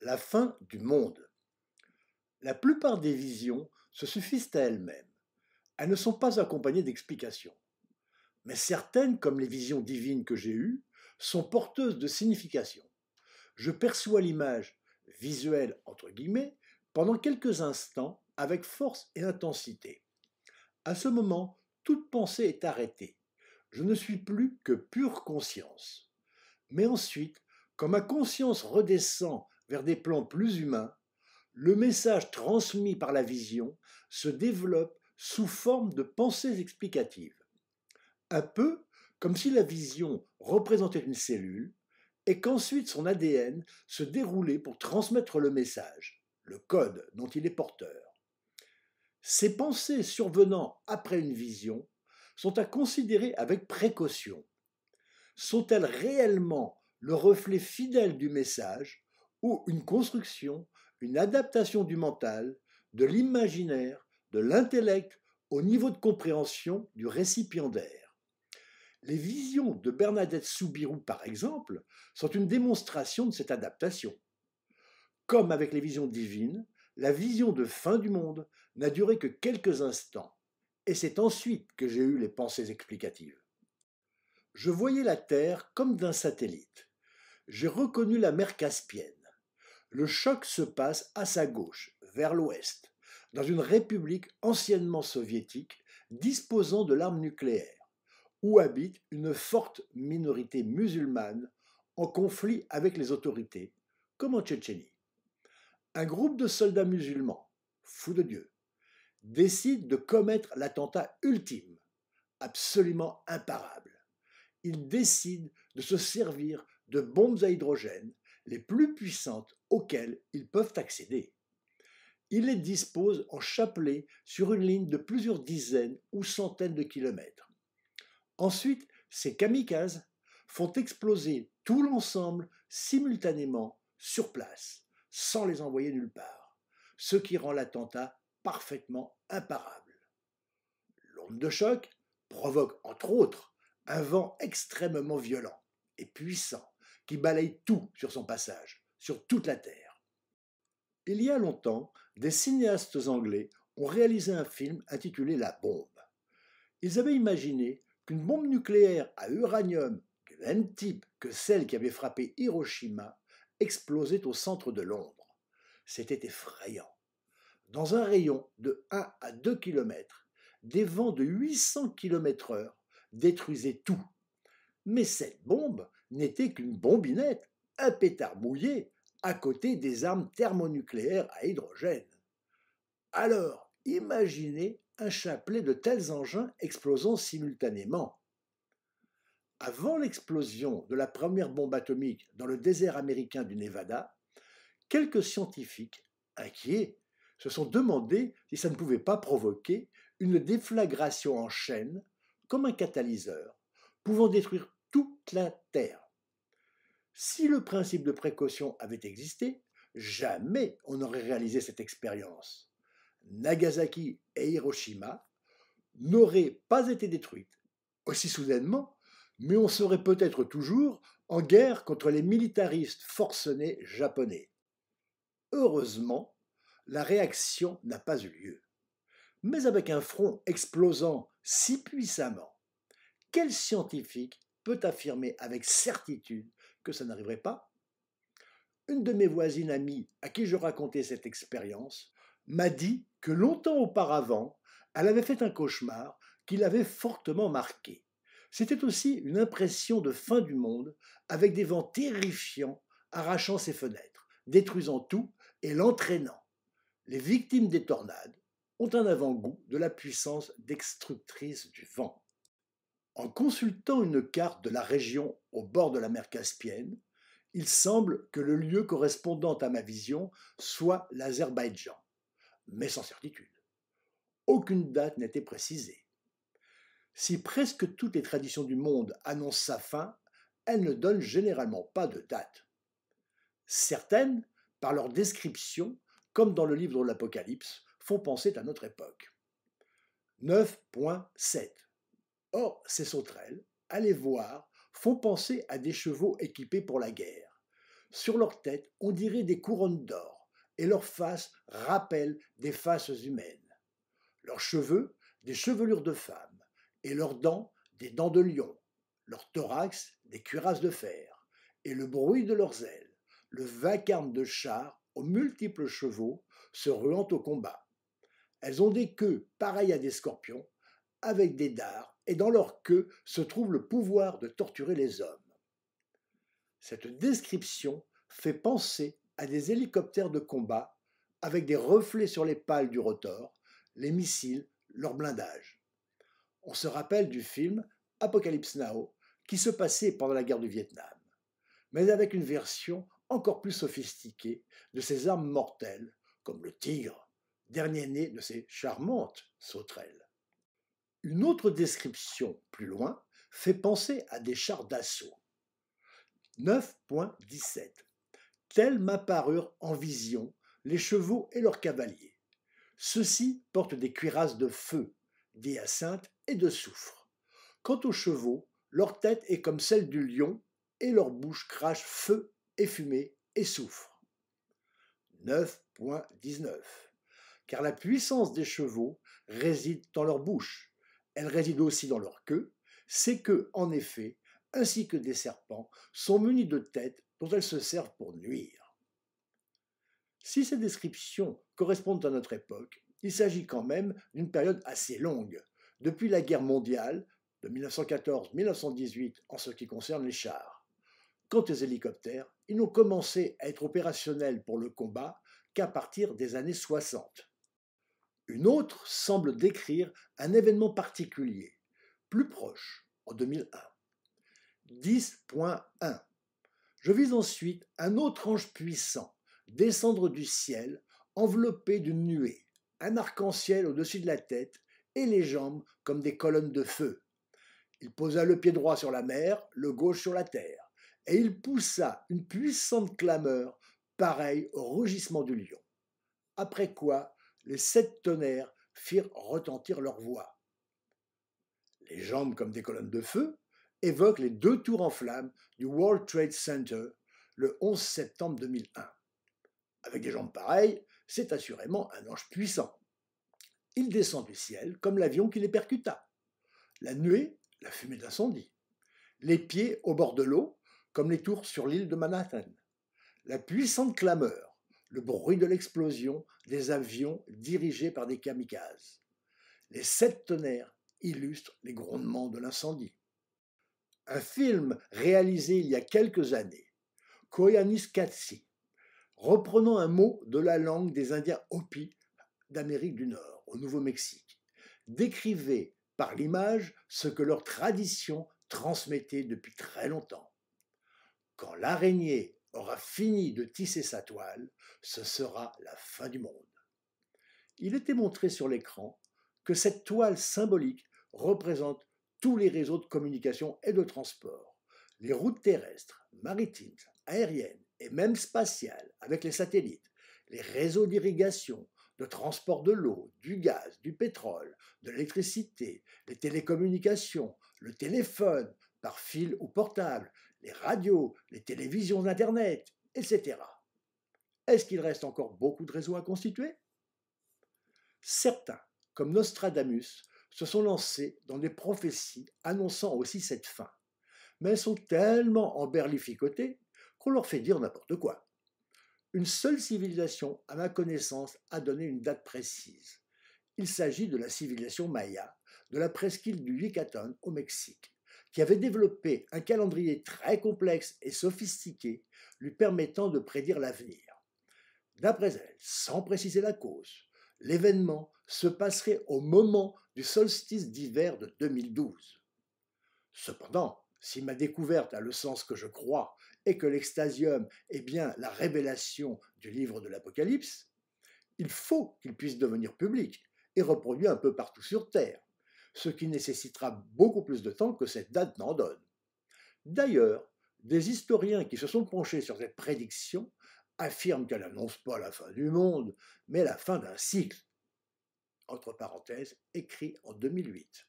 la fin du monde. La plupart des visions se suffisent à elles-mêmes. Elles ne sont pas accompagnées d'explications. Mais certaines, comme les visions divines que j'ai eues, sont porteuses de signification. Je perçois l'image visuelle, entre guillemets, pendant quelques instants avec force et intensité. À ce moment, toute pensée est arrêtée. Je ne suis plus que pure conscience. Mais ensuite, quand ma conscience redescend vers des plans plus humains, le message transmis par la vision se développe sous forme de pensées explicatives. Un peu comme si la vision représentait une cellule et qu'ensuite son ADN se déroulait pour transmettre le message, le code dont il est porteur. Ces pensées survenant après une vision sont à considérer avec précaution. Sont-elles réellement le reflet fidèle du message ou une construction, une adaptation du mental, de l'imaginaire, de l'intellect au niveau de compréhension du récipiendaire. Les visions de Bernadette Soubirou, par exemple, sont une démonstration de cette adaptation. Comme avec les visions divines, la vision de fin du monde n'a duré que quelques instants, et c'est ensuite que j'ai eu les pensées explicatives. Je voyais la Terre comme d'un satellite. J'ai reconnu la mer Caspienne le choc se passe à sa gauche, vers l'ouest, dans une république anciennement soviétique disposant de l'arme nucléaire, où habite une forte minorité musulmane en conflit avec les autorités, comme en Tchétchénie. Un groupe de soldats musulmans, fous de Dieu, décide de commettre l'attentat ultime, absolument imparable. Ils décident de se servir de bombes à hydrogène les plus puissantes auxquels ils peuvent accéder. Il les dispose en chapelet sur une ligne de plusieurs dizaines ou centaines de kilomètres. Ensuite, ces kamikazes font exploser tout l'ensemble simultanément sur place, sans les envoyer nulle part, ce qui rend l'attentat parfaitement imparable. L'onde de choc provoque, entre autres, un vent extrêmement violent et puissant qui balaye tout sur son passage, sur toute la Terre. Il y a longtemps, des cinéastes anglais ont réalisé un film intitulé La bombe. Ils avaient imaginé qu'une bombe nucléaire à uranium du même type que celle qui avait frappé Hiroshima explosait au centre de Londres. C'était effrayant. Dans un rayon de 1 à 2 km, des vents de 800 km/h détruisaient tout. Mais cette bombe n'était qu'une bombinette un pétard mouillé à côté des armes thermonucléaires à hydrogène. Alors, imaginez un chapelet de tels engins explosant simultanément. Avant l'explosion de la première bombe atomique dans le désert américain du Nevada, quelques scientifiques, inquiets, se sont demandé si ça ne pouvait pas provoquer une déflagration en chaîne, comme un catalyseur, pouvant détruire toute la Terre. Si le principe de précaution avait existé, jamais on n'aurait réalisé cette expérience. Nagasaki et Hiroshima n'auraient pas été détruites aussi soudainement, mais on serait peut-être toujours en guerre contre les militaristes forcenés japonais. Heureusement, la réaction n'a pas eu lieu. Mais avec un front explosant si puissamment, quel scientifique peut affirmer avec certitude que ça n'arriverait pas. Une de mes voisines amies à qui je racontais cette expérience m'a dit que longtemps auparavant, elle avait fait un cauchemar qui l'avait fortement marqué. C'était aussi une impression de fin du monde avec des vents terrifiants arrachant ses fenêtres, détruisant tout et l'entraînant. Les victimes des tornades ont un avant-goût de la puissance destructrice du vent. En consultant une carte de la région au bord de la mer Caspienne, il semble que le lieu correspondant à ma vision soit l'Azerbaïdjan, mais sans certitude. Aucune date n'était précisée. Si presque toutes les traditions du monde annoncent sa fin, elles ne donnent généralement pas de date. Certaines, par leur description, comme dans le livre de l'Apocalypse, font penser à notre époque. 9.7 Or, ces sauterelles, allez voir, font penser à des chevaux équipés pour la guerre. Sur leur tête, on dirait des couronnes d'or, et leurs faces rappellent des faces humaines. Leurs cheveux, des chevelures de femmes, et leurs dents, des dents de lion, leur thorax, des cuirasses de fer, et le bruit de leurs ailes, le vacarme de chars aux multiples chevaux se ruant au combat. Elles ont des queues pareilles à des scorpions, avec des dards et dans leur queue se trouve le pouvoir de torturer les hommes. Cette description fait penser à des hélicoptères de combat avec des reflets sur les pales du rotor, les missiles, leur blindage. On se rappelle du film Apocalypse Now qui se passait pendant la guerre du Vietnam, mais avec une version encore plus sophistiquée de ces armes mortelles, comme le tigre, dernier né de ces charmantes sauterelles. Une autre description plus loin fait penser à des chars d'assaut. 9.17 Tels m'apparurent en vision les chevaux et leurs cavaliers. Ceux-ci portent des cuirasses de feu, d'hyacinthe et de soufre. Quant aux chevaux, leur tête est comme celle du lion et leur bouche crache feu et fumée et soufre. 9.19 Car la puissance des chevaux réside dans leur bouche, elle réside aussi dans leur queue, c'est que, en effet, ainsi que des serpents, sont munis de têtes dont elles se servent pour nuire. Si ces descriptions correspondent à notre époque, il s'agit quand même d'une période assez longue, depuis la guerre mondiale, de 1914-1918 en ce qui concerne les chars. Quant aux hélicoptères, ils n'ont commencé à être opérationnels pour le combat qu'à partir des années 60. Une autre semble décrire un événement particulier, plus proche, en 2001. 10.1. Je vis ensuite un autre ange puissant descendre du ciel, enveloppé d'une nuée, un arc-en-ciel au-dessus de la tête et les jambes comme des colonnes de feu. Il posa le pied droit sur la mer, le gauche sur la terre, et il poussa une puissante clameur pareille au rugissement du lion. Après quoi, les sept tonnerres firent retentir leur voix. Les jambes comme des colonnes de feu évoquent les deux tours en flammes du World Trade Center le 11 septembre 2001. Avec des jambes pareilles, c'est assurément un ange puissant. Il descend du ciel comme l'avion qui les percuta. La nuée, la fumée d'incendie. Les pieds au bord de l'eau, comme les tours sur l'île de Manhattan. La puissante clameur, le bruit de l'explosion des avions dirigés par des kamikazes. Les sept tonnerres illustrent les grondements de l'incendie. Un film réalisé il y a quelques années, Katsi, reprenant un mot de la langue des Indiens Hopi d'Amérique du Nord, au Nouveau-Mexique, décrivait par l'image ce que leur tradition transmettait depuis très longtemps. Quand l'araignée aura fini de tisser sa toile, ce sera la fin du monde. Il était montré sur l'écran que cette toile symbolique représente tous les réseaux de communication et de transport, les routes terrestres, maritimes, aériennes et même spatiales avec les satellites, les réseaux d'irrigation, de transport de l'eau, du gaz, du pétrole, de l'électricité, les télécommunications, le téléphone, par fil ou portable, les radios, les télévisions d'Internet, etc. Est-ce qu'il reste encore beaucoup de réseaux à constituer Certains, comme Nostradamus, se sont lancés dans des prophéties annonçant aussi cette fin, mais elles sont tellement emberlificotées qu'on leur fait dire n'importe quoi. Une seule civilisation, à ma connaissance, a donné une date précise. Il s'agit de la civilisation maya, de la presqu'île du Yucatan au Mexique, qui avait développé un calendrier très complexe et sophistiqué lui permettant de prédire l'avenir. D'après elle, sans préciser la cause, l'événement se passerait au moment du solstice d'hiver de 2012. Cependant, si ma découverte a le sens que je crois et que l'extasium est bien la révélation du livre de l'Apocalypse, il faut qu'il puisse devenir public et reproduit un peu partout sur Terre ce qui nécessitera beaucoup plus de temps que cette date n'en donne. D'ailleurs, des historiens qui se sont penchés sur cette prédiction affirment qu'elle n'annonce pas la fin du monde, mais la fin d'un cycle. Entre parenthèses, écrit en 2008.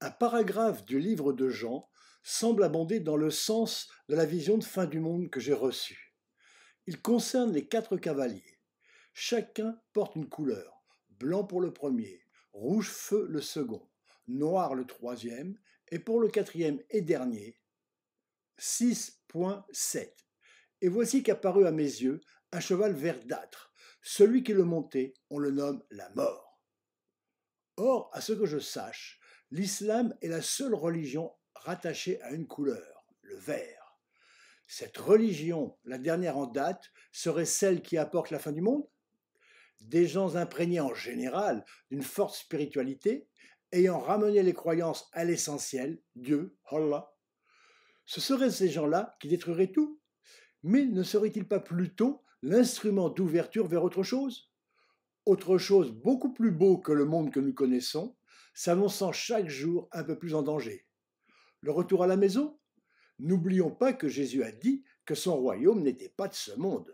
Un paragraphe du livre de Jean semble abonder dans le sens de la vision de fin du monde que j'ai reçue. Il concerne les quatre cavaliers. Chacun porte une couleur, blanc pour le premier, rouge feu le second, noir le troisième, et pour le quatrième et dernier, 6.7. Et voici qu'apparut à mes yeux un cheval verdâtre. Celui qui le montait, on le nomme la mort. Or, à ce que je sache, l'islam est la seule religion rattachée à une couleur, le vert. Cette religion, la dernière en date, serait celle qui apporte la fin du monde des gens imprégnés en général d'une forte spiritualité, ayant ramené les croyances à l'essentiel, Dieu, Allah. Ce seraient ces gens-là qui détruiraient tout. Mais ne serait-il pas plutôt l'instrument d'ouverture vers autre chose Autre chose beaucoup plus beau que le monde que nous connaissons, s'annonçant chaque jour un peu plus en danger. Le retour à la maison N'oublions pas que Jésus a dit que son royaume n'était pas de ce monde.